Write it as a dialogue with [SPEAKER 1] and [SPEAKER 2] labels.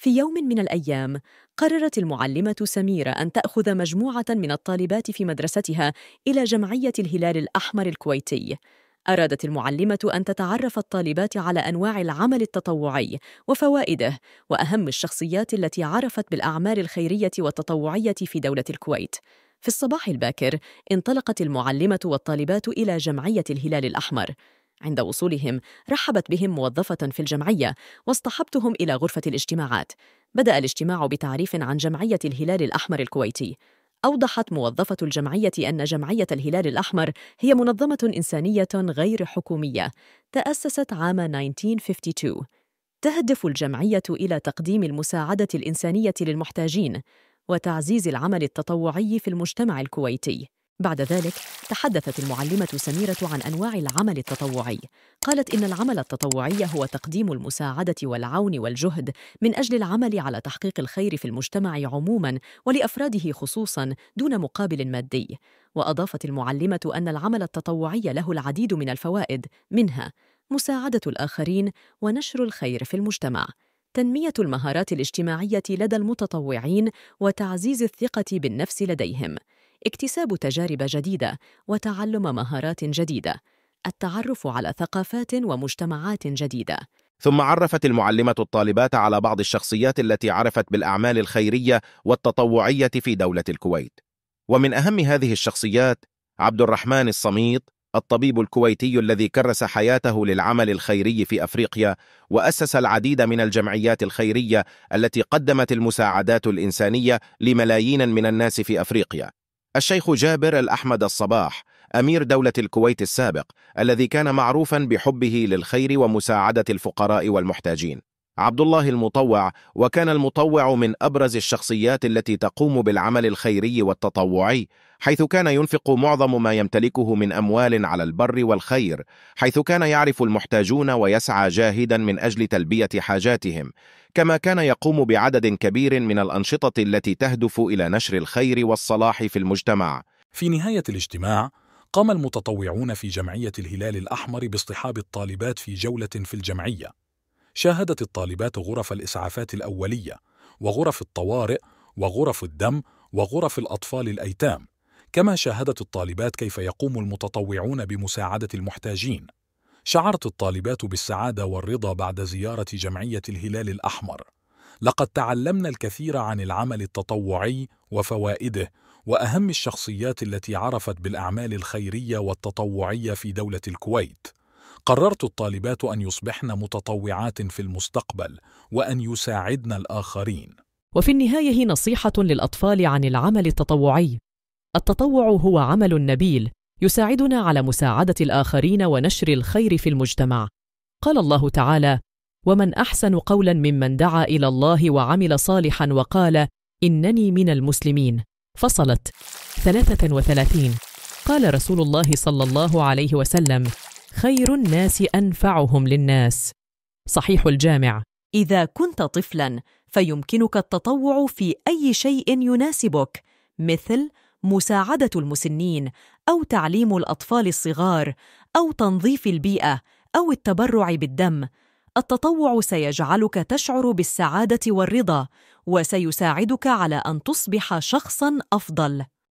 [SPEAKER 1] في يوم من الأيام، قررت المعلمة سميرة أن تأخذ مجموعة من الطالبات في مدرستها إلى جمعية الهلال الأحمر الكويتي. أرادت المعلمة أن تتعرف الطالبات على أنواع العمل التطوعي وفوائده وأهم الشخصيات التي عرفت بالأعمال الخيرية والتطوعية في دولة الكويت. في الصباح الباكر انطلقت المعلمة والطالبات إلى جمعية الهلال الأحمر عند وصولهم رحبت بهم موظفة في الجمعية واصطحبتهم إلى غرفة الاجتماعات بدأ الاجتماع بتعريف عن جمعية الهلال الأحمر الكويتي أوضحت موظفة الجمعية أن جمعية الهلال الأحمر هي منظمة إنسانية غير حكومية تأسست عام 1952 تهدف الجمعية إلى تقديم المساعدة الإنسانية للمحتاجين وتعزيز العمل التطوعي في المجتمع الكويتي بعد ذلك تحدثت المعلمة سميرة عن أنواع العمل التطوعي قالت إن العمل التطوعي هو تقديم المساعدة والعون والجهد من أجل العمل على تحقيق الخير في المجتمع عموماً ولأفراده خصوصاً دون مقابل مادي وأضافت المعلمة أن العمل التطوعي له العديد من الفوائد منها مساعدة الآخرين ونشر الخير في المجتمع تنمية المهارات الاجتماعية لدى المتطوعين وتعزيز الثقة بالنفس لديهم اكتساب تجارب جديدة وتعلم مهارات جديدة، التعرف على ثقافات ومجتمعات جديدة.
[SPEAKER 2] ثم عرفت المعلمة الطالبات على بعض الشخصيات التي عرفت بالأعمال الخيرية والتطوعية في دولة الكويت. ومن أهم هذه الشخصيات عبد الرحمن الصميط الطبيب الكويتي الذي كرس حياته للعمل الخيري في أفريقيا وأسس العديد من الجمعيات الخيرية التي قدمت المساعدات الإنسانية لملايين من الناس في أفريقيا الشيخ جابر الأحمد الصباح أمير دولة الكويت السابق الذي كان معروفا بحبه للخير ومساعدة الفقراء والمحتاجين عبد الله المطوع وكان المطوع من أبرز الشخصيات التي تقوم بالعمل الخيري والتطوعي حيث كان ينفق معظم ما يمتلكه من أموال على البر والخير حيث كان يعرف المحتاجون ويسعى جاهدا من أجل تلبية حاجاتهم كما كان يقوم بعدد كبير من الأنشطة التي تهدف إلى نشر الخير والصلاح في المجتمع
[SPEAKER 3] في نهاية الاجتماع قام المتطوعون في جمعية الهلال الأحمر باصطحاب الطالبات في جولة في الجمعية شاهدت الطالبات غرف الإسعافات الأولية وغرف الطوارئ وغرف الدم وغرف الأطفال الأيتام كما شاهدت الطالبات كيف يقوم المتطوعون بمساعدة المحتاجين شعرت الطالبات بالسعادة والرضا بعد زيارة جمعية الهلال الأحمر لقد تعلمنا الكثير عن العمل التطوعي وفوائده وأهم الشخصيات التي عرفت بالأعمال الخيرية والتطوعية في دولة الكويت قررت الطالبات أن يصبحن متطوعات في المستقبل وأن يساعدن الآخرين
[SPEAKER 1] وفي النهاية نصيحة للأطفال عن العمل التطوعي التطوع هو عمل نبيل يساعدنا على مساعدة الآخرين ونشر الخير في المجتمع قال الله تعالى ومن أحسن قولا ممن دعا إلى الله وعمل صالحا وقال إنني من المسلمين فصلت 33 قال رسول الله صلى الله عليه وسلم خير الناس أنفعهم للناس صحيح الجامع إذا كنت طفلاً فيمكنك التطوع في أي شيء يناسبك مثل مساعدة المسنين أو تعليم الأطفال الصغار أو تنظيف البيئة أو التبرع بالدم التطوع سيجعلك تشعر بالسعادة والرضا وسيساعدك على أن تصبح شخصاً أفضل